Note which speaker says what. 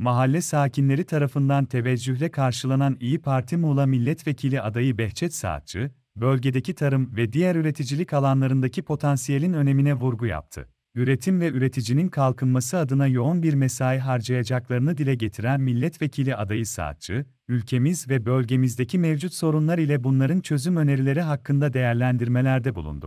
Speaker 1: mahalle sakinleri tarafından teveccühle karşılanan İyi Parti Muğla Milletvekili adayı Behçet Saatçı, bölgedeki tarım ve diğer üreticilik alanlarındaki potansiyelin önemine vurgu yaptı. Üretim ve üreticinin kalkınması adına yoğun bir mesai harcayacaklarını dile getiren milletvekili adayı Saatçı, ülkemiz ve bölgemizdeki mevcut sorunlar ile bunların çözüm önerileri hakkında değerlendirmelerde bulundu.